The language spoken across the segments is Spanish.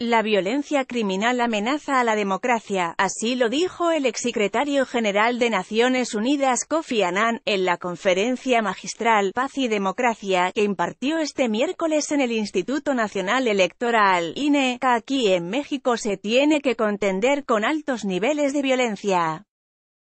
La violencia criminal amenaza a la democracia, así lo dijo el exsecretario general de Naciones Unidas Kofi Annan en la conferencia magistral Paz y Democracia que impartió este miércoles en el Instituto Nacional Electoral, INE, que aquí en México se tiene que contender con altos niveles de violencia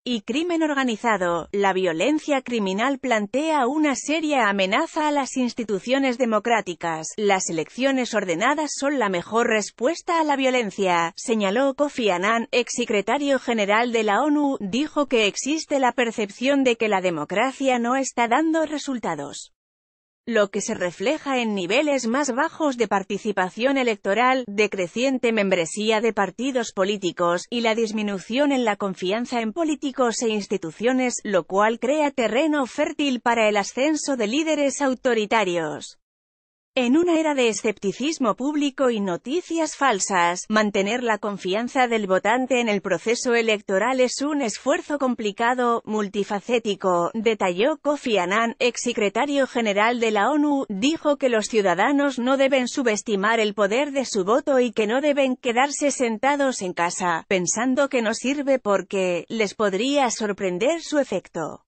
y crimen organizado, la violencia criminal plantea una seria amenaza a las instituciones democráticas. Las elecciones ordenadas son la mejor respuesta a la violencia, señaló Kofi Annan, exsecretario general de la ONU, dijo que existe la percepción de que la democracia no está dando resultados lo que se refleja en niveles más bajos de participación electoral, decreciente membresía de partidos políticos, y la disminución en la confianza en políticos e instituciones, lo cual crea terreno fértil para el ascenso de líderes autoritarios. En una era de escepticismo público y noticias falsas, mantener la confianza del votante en el proceso electoral es un esfuerzo complicado, multifacético, detalló Kofi Annan, exsecretario general de la ONU, dijo que los ciudadanos no deben subestimar el poder de su voto y que no deben quedarse sentados en casa, pensando que no sirve porque, les podría sorprender su efecto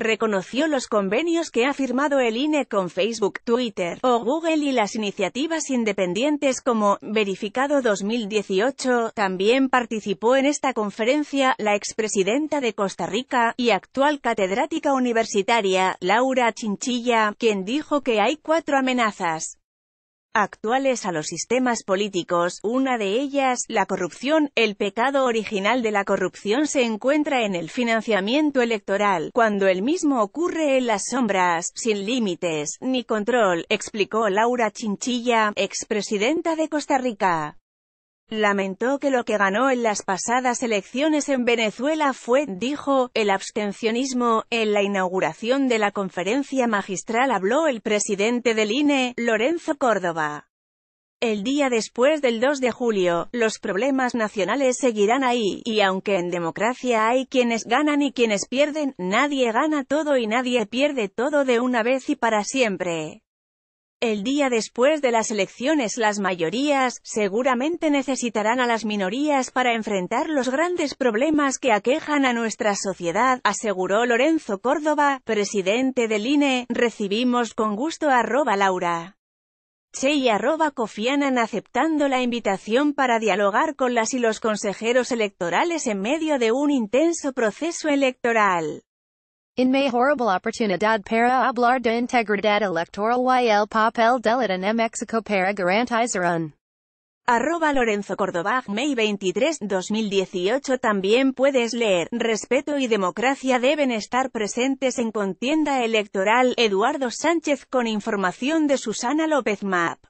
reconoció los convenios que ha firmado el INE con Facebook, Twitter o Google y las iniciativas independientes como Verificado 2018. También participó en esta conferencia la expresidenta de Costa Rica y actual catedrática universitaria, Laura Chinchilla, quien dijo que hay cuatro amenazas actuales a los sistemas políticos, una de ellas, la corrupción, el pecado original de la corrupción se encuentra en el financiamiento electoral, cuando el mismo ocurre en las sombras, sin límites, ni control, explicó Laura Chinchilla, expresidenta de Costa Rica. Lamentó que lo que ganó en las pasadas elecciones en Venezuela fue, dijo, el abstencionismo. En la inauguración de la conferencia magistral habló el presidente del INE, Lorenzo Córdoba. El día después del 2 de julio, los problemas nacionales seguirán ahí, y aunque en democracia hay quienes ganan y quienes pierden, nadie gana todo y nadie pierde todo de una vez y para siempre. El día después de las elecciones las mayorías, seguramente necesitarán a las minorías para enfrentar los grandes problemas que aquejan a nuestra sociedad, aseguró Lorenzo Córdoba, presidente del INE, recibimos con gusto a arroba Laura. Che y arroba Cofianan aceptando la invitación para dialogar con las y los consejeros electorales en medio de un intenso proceso electoral. En May horrible oportunidad para hablar de integridad electoral y el papel del la en México para garantizar un Arroba Lorenzo Córdoba, May 23, 2018 También puedes leer, respeto y democracia deben estar presentes en contienda electoral, Eduardo Sánchez con información de Susana López Map.